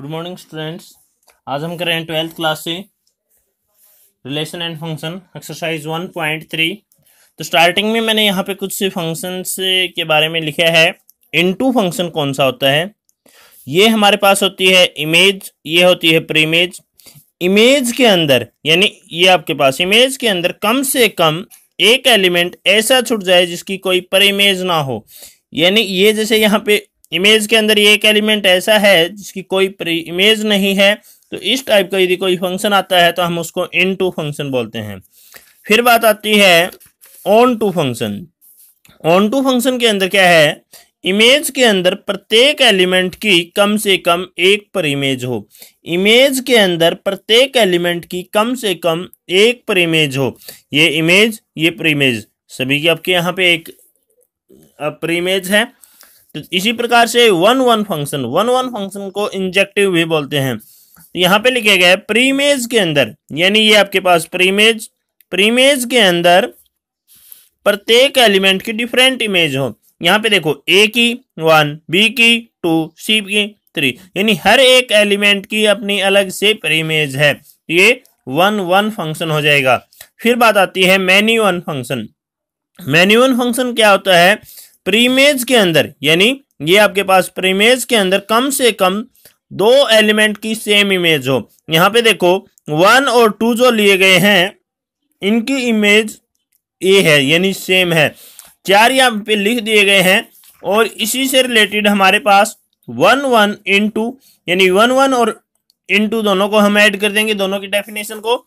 good morning students आज हम कर रहे हैं ट्वेल्थ क्लास से relation and function exercise one point three तो स्टार्टिंग में मैंने यहाँ पे कुछ से फंक्शन के बारे में लिखा है इनटू फंक्शन कौन सा होता है ये हमारे पास होती है इमेज ये होती है प्री इमेज इमेज के अंदर यानी ये आपके पास इमेज के अंदर कम से कम एक एलिमेंट ऐसा छुट जाए जिसकी कोई प्रीमेज ना हो यानी ये जैसे यहाँ पे इमेज के अंदर एक एलिमेंट ऐसा है जिसकी कोई इमेज नहीं है तो इस टाइप का यदि कोई फंक्शन आता है तो हम उसको इन टू फंक्शन बोलते हैं फिर बात आती है onto function onto function के अंदर क्या है इमेज के अंदर प्रत्येक एलिमेंट की कम से कम एक पर इमेज हो इमेज के अंदर प्रत्येक एलिमेंट की कम से कम एक पर इमेज हो ये इमेज ये प्रीमेज सभी की आपके यहाँ पे एक प्रीमेज है तो इसी प्रकार से one one function one one function को इंजेक्टिव भी बोलते हैं तो यहाँ पे लिखा गया है प्रीमेज के अंदर यानी ये आपके पास प्रीमेज प्रीमेज के अंदर प्रत्येक एलिमेंट की डिफरेंट इमेज हो यहाँ पे देखो ए की वन बी की टू सी की थ्री यानी हर एक एलिमेंट की अपनी अलग से प्रीमेज है ये वन वन फंक्शन हो जाएगा फिर बात आती है many one function many one function क्या होता है प्रीमेज के अंदर यानी ये आपके पास प्रीमेज के अंदर कम से कम दो एलिमेंट की सेम इमेज हो यहाँ पे देखो वन और टू जो लिए गए हैं इनकी इमेज ए है यानी सेम है चार यहाँ पे लिख दिए गए हैं और इसी से रिलेटेड हमारे पास वन वन इन टू यानी वन वन और इन टू दोनों को हम ऐड कर देंगे दोनों की डेफिनेशन को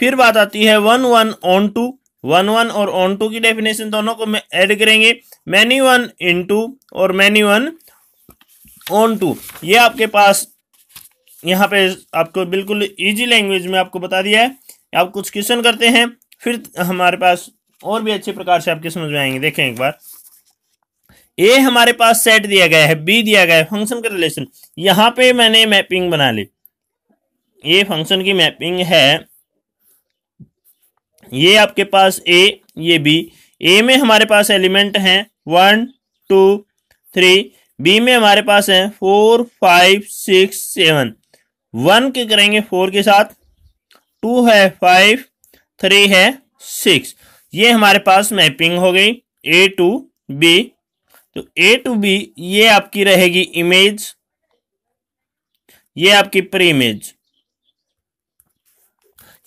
फिर बात आती है one one onto one one और ऑन टू की डेफिनेशन दोनों को ऐड करेंगे मैनी वन इन टू और मैनी वन ऑन टू ये आपके पास यहाँ पे आपको बिल्कुल इजी लैंग्वेज में आपको बता दिया है आप कुछ क्वेश्चन करते हैं फिर हमारे पास और भी अच्छे प्रकार से आपके समझ में आएंगे देखें एक बार ए हमारे पास सेट दिया गया है बी दिया गया है फंक्शन का रिलेशन यहाँ पे मैंने मैपिंग बना ली ये फंक्शन की मैपिंग है ये आपके पास ए ये बी ए में हमारे पास एलिमेंट हैं वन टू थ्री बी में हमारे पास है four five six seven one के करेंगे फोर के साथ टू है फाइव थ्री है सिक्स ये हमारे पास मैपिंग हो गई ए टू बी तो ए टू बी ये आपकी रहेगी इमेज ये आपकी प्री इमेज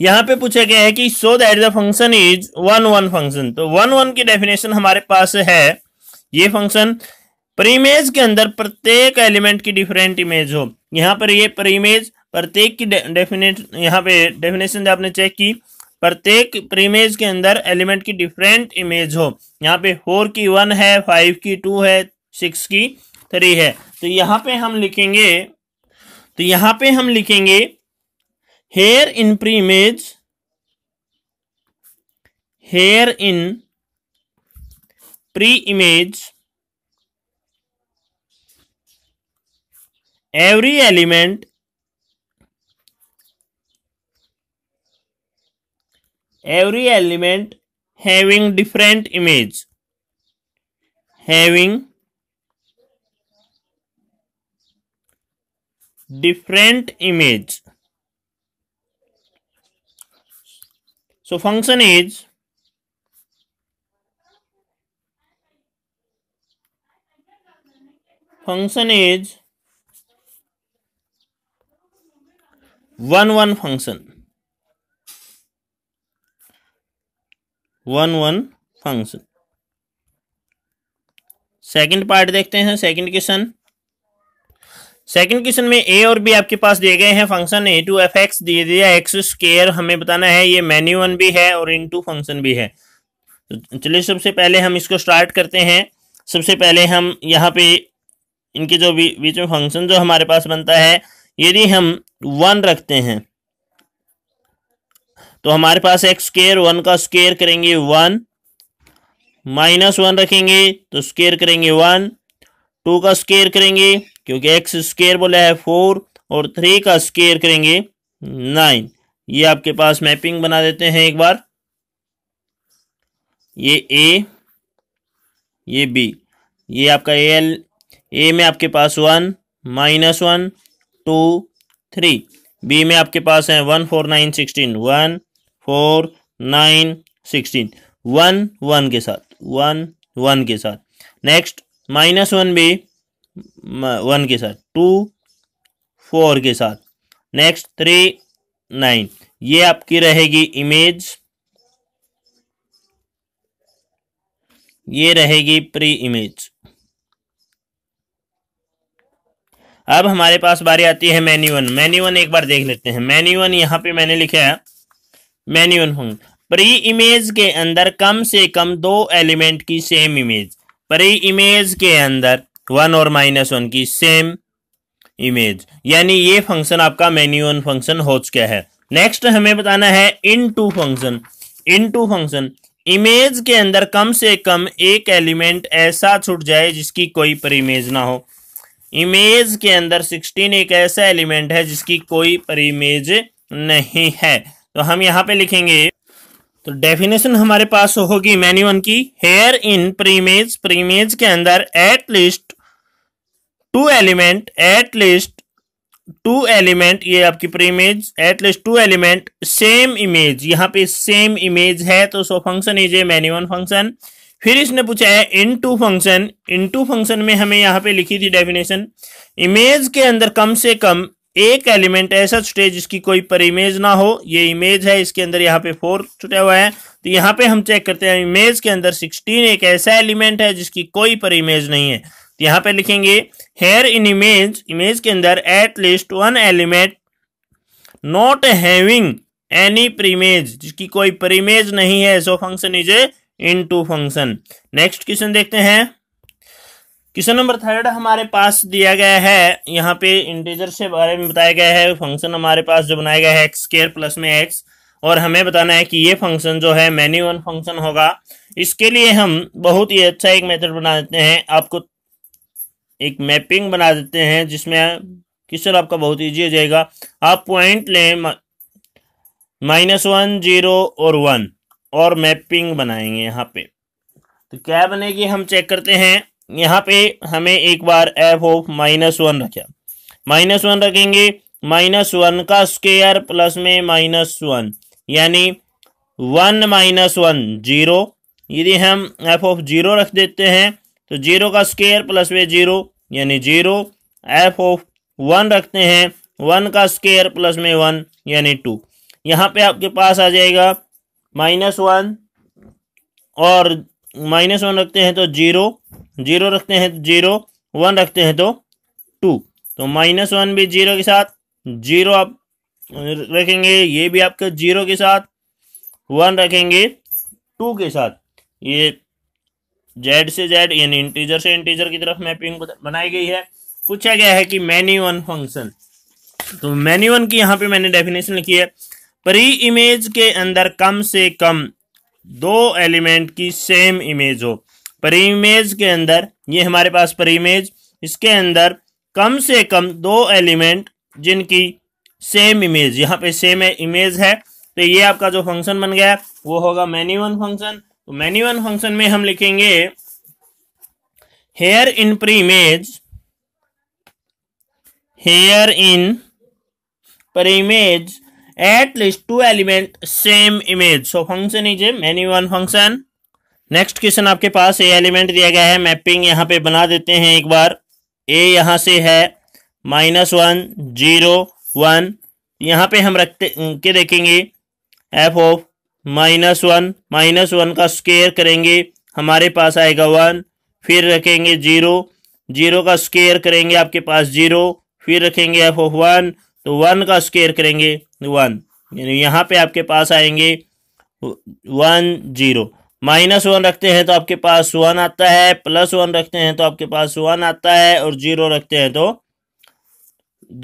यहाँ पे पूछा गया है कि so that the function is one one function तो वन वन की डेफिनेशन हमारे पास है ये फंक्शन प्रीमेज के अंदर प्रत्येक एलिमेंट की डिफरेंट इमेज हो यहाँ पर ये प्रीमेज प्रत्येक की डेफिनेट यहाँ पे डेफिनेशन आपने चेक की प्रत्येक प्रीमेज के अंदर एलिमेंट की डिफरेंट इमेज हो यहाँ पे फोर की वन है फाइव की टू है सिक्स की थ्री है तो यहाँ पे हम लिखेंगे तो यहाँ पे हम लिखेंगे here in pre-image here in pre-image every element every element having different image having different image So function is function is one one function one one function second part देखते हैं सेकंड क्वेश्चन सेकंड क्वेश्चन में ए और B आपके पास दिए गए हैं function A to F X दिए दिया एक्स स्केयर हमें बताना है ये मेन्यू वन भी है और इन टू फंक्शन भी है तो चलिए सबसे पहले हम इसको स्टार्ट करते हैं सबसे पहले हम यहाँ पे इनके जो बीच में फंक्शन जो हमारे पास बनता है यदि हम वन रखते हैं तो हमारे पास एक्स स्केयर वन का स्केयर करेंगे वन माइनस वन रखेंगे तो स्केयर करेंगे वन टू का स्केयर करेंगे क्योंकि एक्स स्केयर बोला है फोर और थ्री का स्केयर करेंगे नाइन ये आपके पास मैपिंग बना देते हैं एक बार ये ए ये बी ये आपका ए एल ए में आपके पास one minus one two three B में आपके पास है one four nine sixteen one four nine sixteen one one के साथ वन वन के साथ next minus one B one के साथ टू फोर के साथ नेक्स्ट थ्री नाइन ये आपकी रहेगी इमेज ये रहेगी प्री इमेज अब हमारे पास बारी आती है मैन्यू वन मैन्यू वन एक बार देख लेते हैं मेन्यू वन यहां पे मैंने लिखा है मैन्यू वन प्री इमेज के अंदर कम से कम दो एलिमेंट की सेम इमेज प्री इमेज के अंदर वन और माइनस वन की सेम इमेज यानी ये फंक्शन आपका वन फंक्शन हो चुका है नेक्स्ट हमें बताना है into function into function image के अंदर कम से कम एक एलिमेंट ऐसा छूट जाए जिसकी कोई पर इमेज ना हो इमेज के अंदर सिक्सटीन एक ऐसा एलिमेंट है जिसकी कोई पर इमेज नहीं है तो हम यहाँ पे लिखेंगे तो डेफिनेशन हमारे पास होगी वन की हेयर इन प्रीमेज प्रीमेज के अंदर at least to element at least to element ये आपकी image at least to element same image यहाँ पे सेम इमेज है तो so function is A many one function फिर इसने पूछा है into function into function में हमें यहाँ पे लिखी थी डेफिनेशन इमेज के अंदर कम से कम एक एलिमेंट ऐसा छुटे जिसकी कोई पर इमेज ना हो ये इमेज है इसके अंदर यहाँ पे फोर छुटा हुआ है तो यहाँ पे हम चेक करते हैं इमेज के अंदर सिक्सटीन एक ऐसा एलिमेंट है जिसकी कोई पर इमेज नहीं है यहाँ पे लिखेंगे हेयर इन इमेज इमेज के अंदर at least one element not having any प्रीमेज जिसकी कोई प्रीमेज नहीं है सो function is A in into function next question देखते हैं क्वेश्चन नंबर थर्ड हमारे पास दिया गया है यहाँ पे इंटीजर से बारे में बताया गया है फंक्शन हमारे पास जो बनाया गया है एक्स स्केयर प्लस में एक्स और हमें बताना है कि ये फंक्शन जो है मैन्यू वन फंक्शन होगा इसके लिए हम बहुत ही अच्छा एक मेथड बना देते हैं आपको एक मैपिंग बना देते हैं जिसमें क्वेश्चन आपका बहुत ईजी हो जाएगा आप पॉइंट लें माइनस वन जीरो और वन और मैपिंग बनाएंगे यहाँ पे तो क्या बनेगी हम चेक करते हैं यहाँ पे हमें एक बार एफ ऑफ माइनस वन रखा माइनस वन रखेंगे माइनस वन का स्केयर प्लस में माइनस वन यानी वन माइनस वन जीरो यदि हम एफ ऑफ जीरो रख देते हैं तो जीरो का स्केयर प्लस में जीरो यानी जीरो एफ ऑफ वन रखते हैं वन का स्केयर प्लस में वन यानी टू यहाँ पे आपके पास आ जाएगा माइनस वन और माइनस वन रखते हैं तो जीरो जीरो रखते हैं तो जीरो वन रखते हैं तो टू तो माइनस वन भी जीरो के साथ जीरो आप रखेंगे ये भी आपके जीरो के साथ वन रखेंगे टू के साथ ये जेड से जेड यानी इंटीजर से इंटीजर की तरफ मैपिंग बनाई गई है पूछा गया है कि मैनी वन फंक्शन तो मैनी वन की यहाँ पे मैंने डेफिनेशन लिखी है प्री इमेज के अंदर कम से कम दो एलिमेंट की सेम इमेज हो प्री इमेज के अंदर ये हमारे पास प्री इमेज इसके अंदर कम से कम दो एलिमेंट जिनकी सेम इमेज यहाँ पे सेम इमेज है तो ये आपका जो फंक्शन बन गया वो होगा मैनी वन फंक्शन तो मैन्यू वन फंक्शन में हम लिखेंगे here in preimage here in preimage at least two element same image so function is a many one function next question आपके पास ए एलिमेंट दिया गया है मैपिंग यहां पे बना देते हैं एक बार ए यहां से है माइनस वन जीरो वन यहां पे हम रखते के देखेंगे F of minus one minus one का स्केयर करेंगे हमारे पास आएगा वन फिर रखेंगे जीरो जीरो का स्केयर करेंगे आपके पास जीरो फिर रखेंगे एफ ऑफ वन तो वन का स्केयर करेंगे वन यहाँ पे आपके पास आएंगे वन जीरो माइनस वन रखते हैं तो आपके पास वन आता है प्लस वन रखते हैं तो आपके पास वन आता है और जीरो रखते हैं तो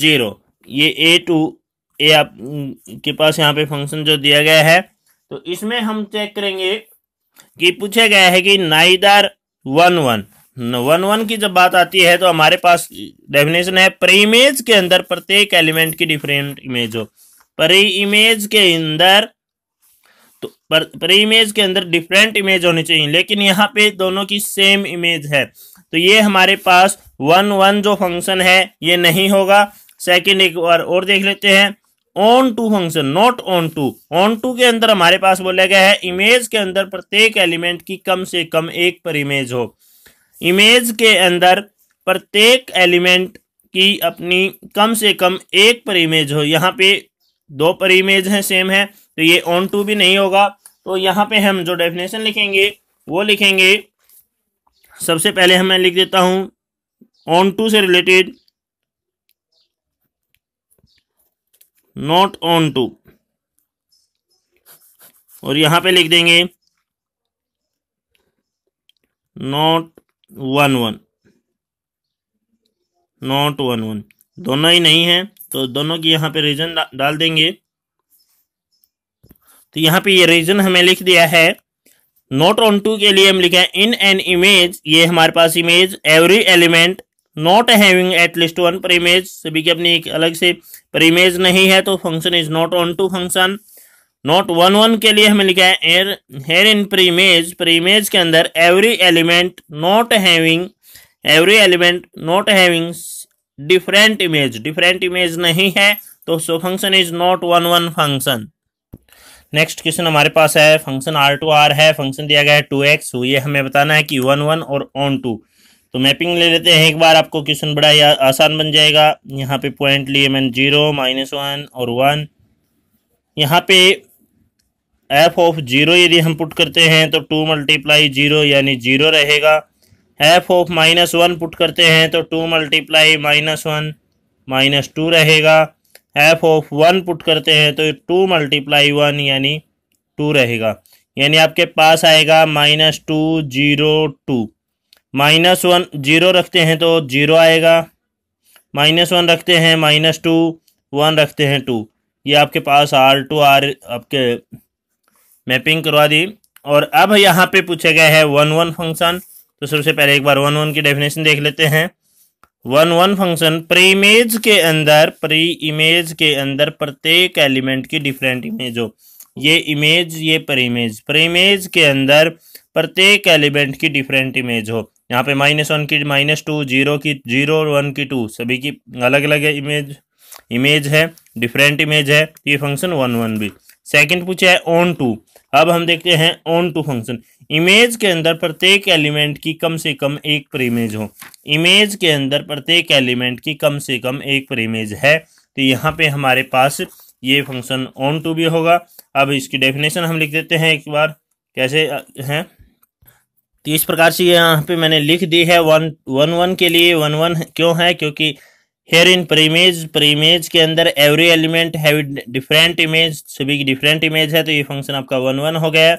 जीरो ये ए टू ए आपके पास यहाँ पे फंक्शन जो दिया गया है तो इसमें हम चेक करेंगे कि पूछा गया है कि neither one one one one की जब बात आती है तो हमारे पास डेफिनेशन है प्री इमेज के अंदर प्रत्येक एलिमेंट की डिफरेंट इमेज हो प्री इमेज के अंदर तो प्री इमेज के अंदर डिफरेंट इमेज होनी चाहिए लेकिन यहाँ पे दोनों की सेम इमेज है तो ये हमारे पास वन वन जो फंक्शन है ये नहीं होगा सेकेंड एक बार और देख लेते हैं onto function not onto onto के अंदर हमारे पास बोला गया है इमेज के अंदर प्रत्येक एलिमेंट की कम से कम एक पर इमेज हो इमेज के अंदर प्रत्येक एलिमेंट की अपनी कम से कम एक पर इमेज हो यहाँ पे दो पर इमेज है सेम है तो ये ऑन टू भी नहीं होगा तो यहाँ पे हम जो डेफिनेशन लिखेंगे वो लिखेंगे सबसे पहले हमें लिख देता हूँ ऑन टू से रिलेटेड नॉट ऑन टू और यहां पे लिख देंगे not one one not one one दोनों ही नहीं है तो दोनों की यहां पे रीजन डाल देंगे तो यहां पे ये यह रीजन हमें लिख दिया है नोट ऑन टू के लिए हम लिखे इन एन इमेज ये हमारे पास image every element not having at least पर इमेज सभी की अपनी एक अलग से पर इमेज नहीं है तो function is not onto function not one one के लिए हमें लिखा है एर हेयर इन पर इमेज पर इमेज के अंदर every element not having every element not having different image different image नहीं है तो so function is not one one function next question हमारे पास है फंक्शन आर टू आर है फंक्शन दिया गया है टू एक्स तो ये हमें बताना है कि वन वन और ऑन टू तो मैपिंग ले लेते हैं एक बार आपको क्वेश्चन बड़ा ही आसान बन जाएगा यहाँ पे पॉइंट लिए मैंने जीरो माइनस वन और वन यहाँ पे एफ ऑफ जीरो यदि हम पुट करते हैं तो टू मल्टीप्लाई जीरो यानी जीरो रहेगा F of minus one put करते हैं तो two multiply minus one minus two रहेगा एफ ऑफ वन पुट करते हैं तो टू मल्टीप्लाई वन यानी टू रहेगा यानी आपके पास आएगा minus two zero two minus one zero रखते हैं तो जीरो आएगा माइनस वन रखते हैं माइनस टू वन रखते हैं टू ये आपके पास आर टू आर आपके मैपिंग करवा दी और अब यहाँ पे पूछा गया है वन वन फंक्शन तो सबसे पहले एक बार वन वन की डेफिनेशन देख लेते हैं one one function preimage के अंदर प्री इमेज के अंदर प्रत्येक एलिमेंट की डिफरेंट इमेज हो ये इमेज ये प्री इमेज प्री इमेज के अंदर प्रत्येक एलिमेंट की डिफरेंट इमेज हो यहाँ पे माइनस वन की माइनस टू जीरो की जीरो और वन की टू सभी की अलग अलग इमेज इमेज है डिफरेंट इमेज है ये फंक्शन वन वन भी सेकेंड पूछा है ऑन टू अब हम देखते हैं ऑन टू फंक्शन इमेज के अंदर प्रत्येक एलिमेंट की कम से कम एक पर इमेज हो इमेज के अंदर प्रत्येक एलिमेंट की कम से कम एक पर इमेज है तो यहाँ पे हमारे पास ये फंक्शन ऑन टू भी होगा अब इसकी डेफिनेशन हम लिख देते हैं एक बार कैसे हैं तो इस प्रकार से यहाँ पे मैंने लिख दी है वन वन वन के लिए वन वन क्यों है क्योंकि हेयर इन प्रीमेज प्रीमेज के अंदर every element have different image सभी डिफरेंट इमेज है तो ये फंक्शन आपका वन वन हो गया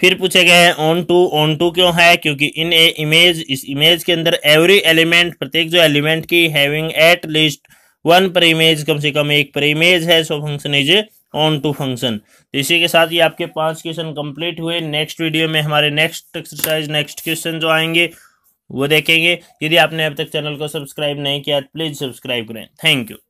फिर पूछे गए हैं ऑन टू ऑन टू क्यों है क्योंकि इन ए इमेज इस इमेज के अंदर एवरी एलिमेंट प्रत्येक जो एलिमेंट की हैविंग एट लीस्ट वन पर इमेज कम से कम एक पर इमेज है सो function is on onto function तो इसी के साथ ये आपके पांच क्वेश्चन कंप्लीट हुए नेक्स्ट वीडियो में हमारे नेक्स्ट एक्सरसाइज नेक्स्ट क्वेश्चन जो आएंगे वो देखेंगे यदि आपने अब तक चैनल को सब्सक्राइब नहीं किया प्लीज़ सब्सक्राइब करें थैंक यू